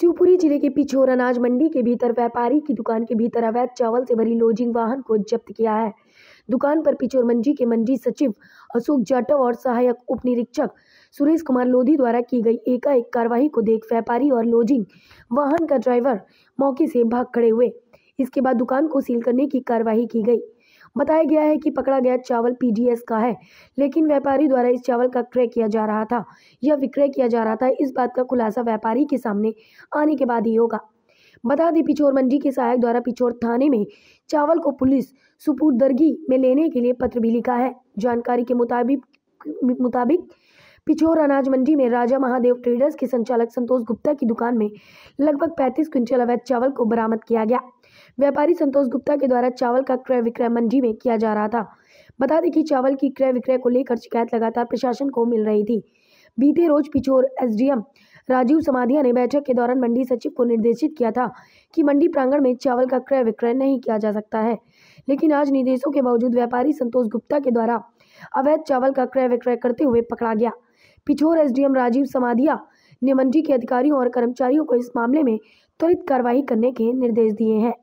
शिवपुरी जिले के पिछोर अनाज मंडी के भीतर व्यापारी की दुकान के भीतर अवैध चावल से भरी लोजिंग वाहन को जब्त किया है दुकान पर पिछोर मंडी के मंडी सचिव अशोक जाटव और सहायक उप निरीक्षक सुरेश कुमार लोधी द्वारा की गई एकाएक कार्रवाई को देख व्यापारी और लोजिंग वाहन का ड्राइवर मौके से भाग खड़े हुए इसके बाद दुकान को सील करने की कार्यवाही की गई बताया गया है कि पकड़ा गया चावल पीडीएस का है लेकिन व्यापारी द्वारा इस चावल का क्रय किया जा रहा था या विक्रय किया जा रहा था इस बात का खुलासा व्यापारी के सामने आने के बाद ही होगा बता दें पिछोर मंडी के सहायक द्वारा पिछोर थाने में चावल को पुलिस सुपुर्दर्गी में लेने के लिए पत्र भी लिखा है जानकारी के मुताबिक मुताबिक पिछोर अनाज मंडी में राजा महादेव ट्रेडर्स के संचालक संतोष गुप्ता की दुकान में लगभग 35 क्विंटल अवैध चावल को बरामद किया गया व्यापारी संतोष गुप्ता के द्वारा चावल का क्रय विक्रय मंडी में किया जा रहा था बता दें कि चावल की क्रय विक्रय को लेकर शिकायत लगातार प्रशासन को मिल रही थी बीते रोज पिछोर एसडीएम राजीव समाधिया ने बैठक के दौरान मंडी सचिव को निर्देशित किया था कि मंडी प्रांगण में चावल का क्रय विक्रय नहीं किया जा सकता है लेकिन आज निर्देशों के बावजूद व्यापारी संतोष गुप्ता के द्वारा अवैध चावल का क्रय विक्रय करते हुए पकड़ा गया पिछोर एसडीएम राजीव समाधिया ने मंडी के अधिकारियों और कर्मचारियों को इस मामले में त्वरित कार्रवाई करने के निर्देश दिए हैं